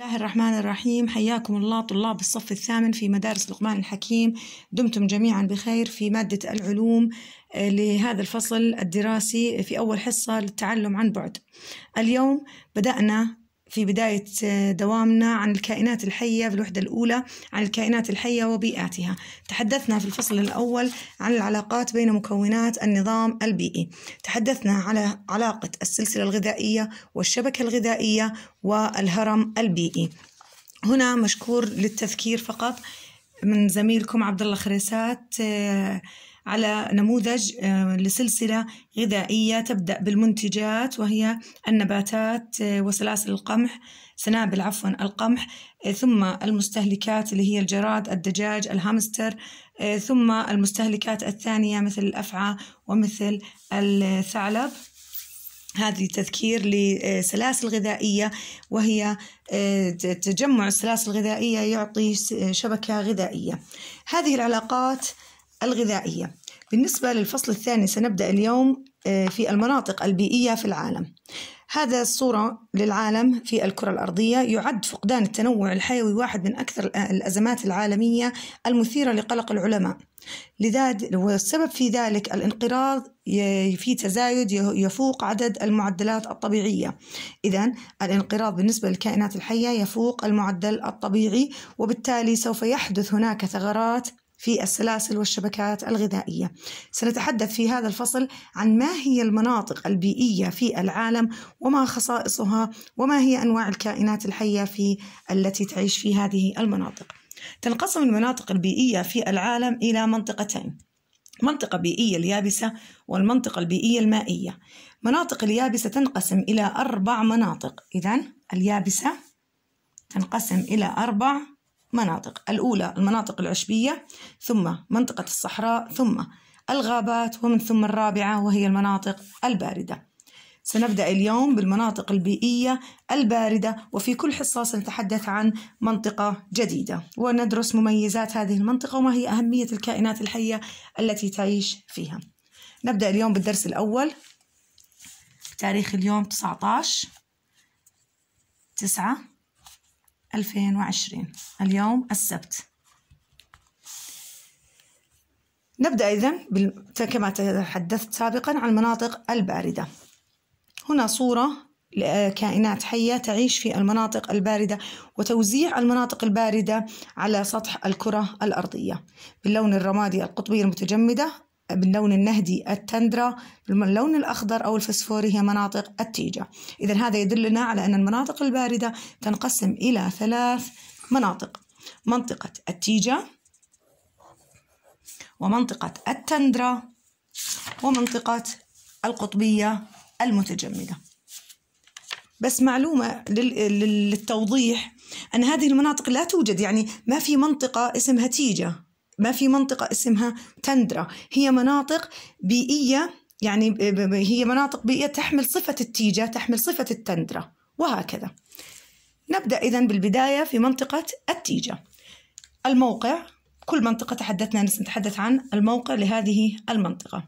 الله الرحمن الرحيم حياكم الله طلاب الصف الثامن في مدارس لقمان الحكيم دمتم جميعا بخير في مادة العلوم آه، لهذا الفصل الدراسي في أول حصة للتعلم عن بعد اليوم بدأنا في بداية آه، دوامنا عن الكائنات الحية في الوحدة الأولى عن الكائنات الحية وبيئاتها تحدثنا في الفصل الأول عن العلاقات بين مكونات النظام البيئي تحدثنا على علاقة السلسلة الغذائية والشبكة الغذائية والهرم البيئي هنا مشكور للتذكير فقط من زميلكم عبد الله خريسات آه، على نموذج آه، لسلسلة غذائية تبدأ بالمنتجات وهي النباتات آه، وسلاسل القمح سنابل عفوا القمح ثم المستهلكات اللي هي الجراد الدجاج الهامستر ثم المستهلكات الثانية مثل الأفعى ومثل الثعلب هذه تذكير لسلاسل غذائية وهي آه، تجمع السلاسل الغذائية يعطي شبكة غذائية هذه العلاقات الغذائية بالنسبة للفصل الثاني سنبدأ اليوم آه، في المناطق البيئية في العالم هذا الصورة للعالم في الكرة الأرضية يعد فقدان التنوع الحيوي واحد من أكثر الأزمات العالمية المثيرة لقلق العلماء لذلك والسبب في ذلك الانقراض في تزايد يفوق عدد المعدلات الطبيعية إذا الانقراض بالنسبة للكائنات الحية يفوق المعدل الطبيعي وبالتالي سوف يحدث هناك ثغرات في السلاسل والشبكات الغذائية. سنتحدث في هذا الفصل عن ما هي المناطق البيئية في العالم وما خصائصها وما هي أنواع الكائنات الحية في التي تعيش في هذه المناطق. تنقسم المناطق البيئية في العالم إلى منطقتين. منطقة بيئية اليابسة والمنطقة البيئية المائية مناطق اليابسة تنقسم إلى أربع مناطق إذا اليابسة تنقسم إلى أربع مناطق الأولى المناطق العشبية ثم منطقة الصحراء ثم الغابات ومن ثم الرابعة وهي المناطق الباردة سنبدأ اليوم بالمناطق البيئية الباردة وفي كل حصة سنتحدث عن منطقة جديدة وندرس مميزات هذه المنطقة وما هي أهمية الكائنات الحية التي تعيش فيها نبدأ اليوم بالدرس الأول تاريخ اليوم 19 9 2020 اليوم السبت نبدأ إذن كما تحدثت سابقا عن المناطق الباردة هنا صورة لكائنات حية تعيش في المناطق الباردة وتوزيع المناطق الباردة على سطح الكرة الأرضية باللون الرمادي القطبي المتجمدة باللون النهدي التندرا باللون الأخضر أو الفسفوري هي مناطق التيجة إذا هذا يدلنا على أن المناطق الباردة تنقسم إلى ثلاث مناطق منطقة التيجة ومنطقة التندرا ومنطقة القطبية المتجمدة بس معلومة للتوضيح أن هذه المناطق لا توجد يعني ما في منطقة اسمها تيجة ما في منطقة اسمها تندرا هي مناطق بيئية يعني هي مناطق بيئية تحمل صفة التيجة تحمل صفة التندرا وهكذا نبدأ إذا بالبداية في منطقة التيجة الموقع كل منطقة تحدثنا نتحدث عن الموقع لهذه المنطقة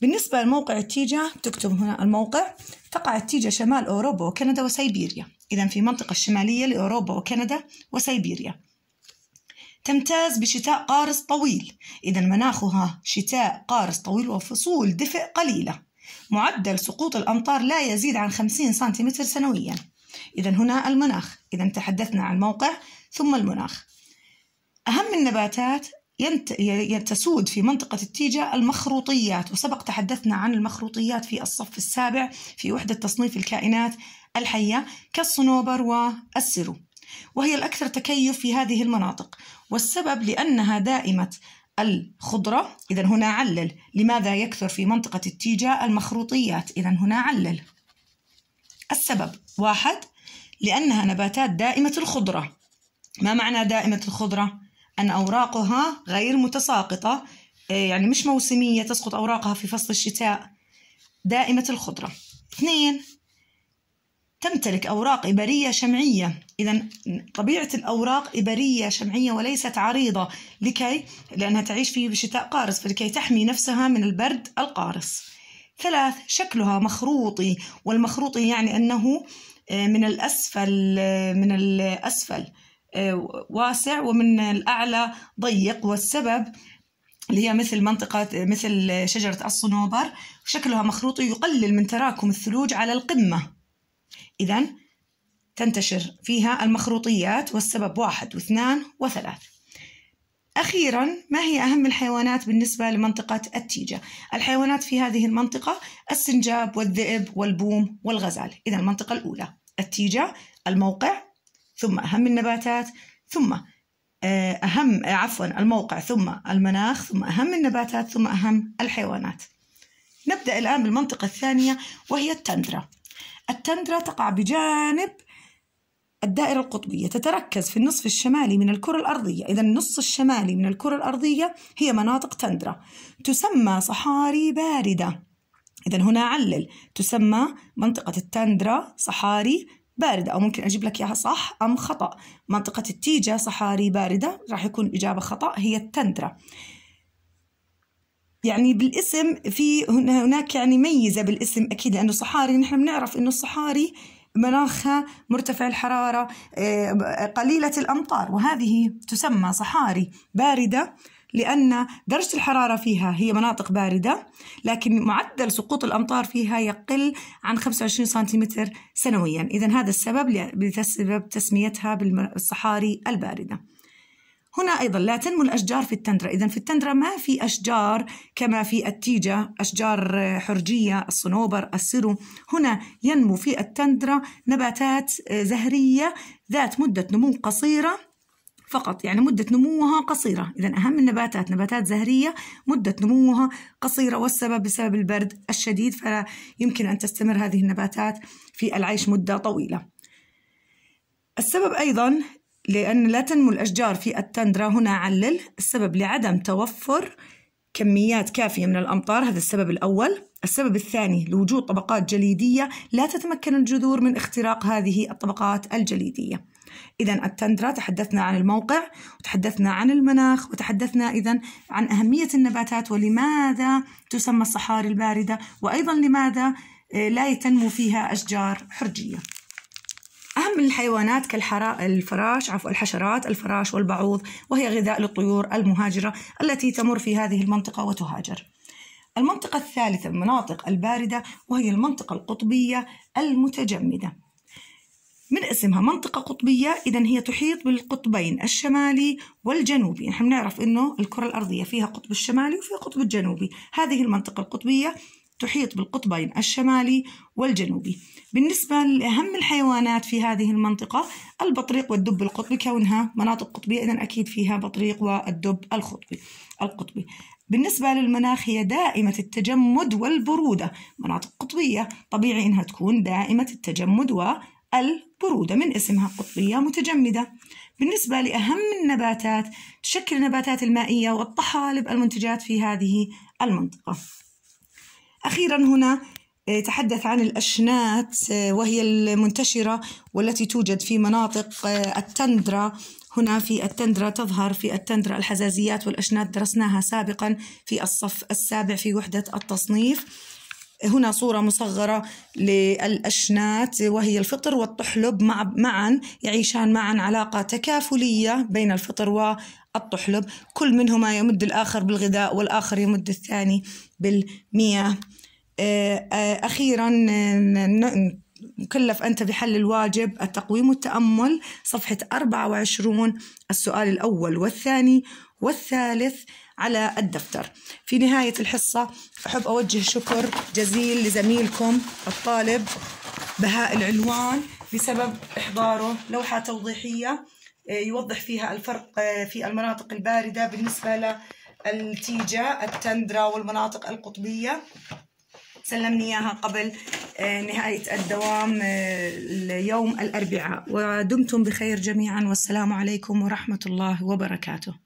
بالنسبة لموقع التيجة تكتب هنا الموقع تقع التيجة شمال أوروبا وكندا وسيبيريا إذا في منطقة الشمالية لأوروبا وكندا وسيبيريا تمتاز بشتاء قارص طويل إذا مناخها شتاء قارص طويل وفصول دفء قليلة معدل سقوط الأمطار لا يزيد عن 50 سنتيمتر سنويا إذا هنا المناخ إذا تحدثنا عن موقع ثم المناخ أهم النباتات تسود في منطقة التيجة المخروطيات وسبق تحدثنا عن المخروطيات في الصف السابع في وحدة تصنيف الكائنات الحية كالصنوبر والسرو وهي الأكثر تكيف في هذه المناطق والسبب لأنها دائمة الخضرة إذا هنا علل لماذا يكثر في منطقة التيجة المخروطيات إذا هنا علل السبب واحد لأنها نباتات دائمة الخضرة ما معنى دائمة الخضرة؟ أن أوراقها غير متساقطة آه، يعني مش موسمية تسقط أوراقها في فصل الشتاء دائمة الخضرة اثنين تمتلك أوراق إبرية شمعية إذا طبيعة الأوراق إبرية شمعية وليست عريضة لكي لأنها تعيش في شتاء قارس فلكي تحمي نفسها من البرد القارس ثلاث شكلها مخروطي والمخروطي يعني أنه آه، من الأسفل آه، من الأسفل آه، واسع ومن الأعلى ضيق والسبب اللي هي مثل منطقة مثل شجرة الصنوبر شكلها مخروطي يقلل من تراكم الثلوج على القمة إذا تنتشر فيها المخروطيات والسبب واحد واثنان وثلاث أخيرا ما هي أهم الحيوانات بالنسبة لمنطقة التيجة؟ الحيوانات في هذه المنطقة السنجاب والذئب والبوم والغزال إذا المنطقة الأولى التيجة الموقع ثم أهم النباتات ثم آه، أهم عفوا الموقع ثم المناخ ثم أهم النباتات ثم أهم الحيوانات نبدأ الآن بالمنطقة الثانية وهي التندرة التندرا تقع بجانب الدائرة القطبية تتركز في النصف الشمالي من الكرة الأرضية إذا النص الشمالي من الكرة الأرضية هي مناطق تندرا تسمى صحاري باردة إذا هنا علل تسمى منطقة التندرا صحاري باردة أو ممكن أجيب لك إياها صح أم خطأ منطقة التيجة صحاري باردة راح يكون إجابة خطأ هي التندرا يعني بالاسم في هناك يعني ميزه بالاسم اكيد لانه صحاري نحن بنعرف انه الصحاري مناخها مرتفع الحراره آه، قليله الامطار وهذه تسمى صحاري بارده لأن درجة الحرارة فيها هي مناطق باردة لكن معدل سقوط الأمطار فيها يقل عن 25 سنتيمتر سنويا إذا هذا السبب لسبب تسميتها بالصحاري الباردة هنا أيضا لا تنمو الأشجار في التندرة إذا في التندرة ما في أشجار كما في التيجة أشجار حرجية الصنوبر السرو هنا ينمو في التندرة نباتات زهرية ذات مدة نمو قصيرة فقط يعني مدة نموها قصيرة إذا أهم النباتات نباتات زهرية مدة نموها قصيرة والسبب بسبب البرد الشديد فلا يمكن أن تستمر هذه النباتات في العيش مدة طويلة السبب أيضا لأن لا تنمو الأشجار في التندرا هنا علل السبب لعدم توفر كميات كافية من الأمطار هذا السبب الأول السبب الثاني لوجود طبقات جليدية لا تتمكن الجذور من اختراق هذه الطبقات الجليدية إذا التندرا تحدثنا عن الموقع وتحدثنا عن المناخ وتحدثنا إذا عن أهمية النباتات ولماذا تسمى الصحاري الباردة وأيضا لماذا آه، لا تنمو فيها أشجار حرجية أهم الحيوانات الفراش عفوا الحشرات الفراش والبعوض وهي غذاء للطيور المهاجرة التي تمر في هذه المنطقة وتهاجر المنطقة الثالثة المناطق الباردة وهي المنطقة القطبية المتجمدة من اسمها منطقة قطبية إذا هي تحيط بالقطبين الشمالي والجنوبي نحن نعرف أنه الكرة الأرضية فيها قطب الشمالي وفيها قطب الجنوبي هذه المنطقة القطبية تحيط بالقطبين الشمالي والجنوبي بالنسبة لأهم الحيوانات في هذه المنطقة البطريق والدب القطبي كونها مناطق قطبية إذن أكيد فيها بطريق والدب القطبي القطبي بالنسبة للمناخ هي دائمة التجمد والبرودة مناطق قطبية طبيعي إنها تكون دائمة التجمد والبرودة من اسمها قطبية متجمدة بالنسبة لأهم النباتات تشكل النباتات المائية والطحالب المنتجات في هذه المنطقة أخيرا هنا آه، تحدث عن الأشنات آه، وهي المنتشرة والتي توجد في مناطق آه، التندرا هنا في التندرا تظهر في التندرا الحزازيات والأشنات درسناها سابقا في الصف السابع في وحدة التصنيف هنا صورة مصغرة للأشنات وهي الفطر والطحلب معا يعيشان معا علاقة تكافلية بين الفطر والطحلب كل منهما يمد الآخر بالغذاء والآخر يمد الثاني بالمياه آه، آه، أخيرا آه، مكلف أنت بحل الواجب التقويم والتأمل صفحة 24 السؤال الأول والثاني والثالث على الدفتر في نهاية الحصة أحب أوجه شكر جزيل لزميلكم الطالب بهاء العلوان بسبب إحضاره لوحة توضيحية يوضح فيها الفرق في المناطق الباردة بالنسبة للتيجة التندرا والمناطق القطبية سلمني إياها قبل آه، نهاية الدوام آه، يوم الأربعاء ودمتم بخير جميعا والسلام عليكم ورحمة الله وبركاته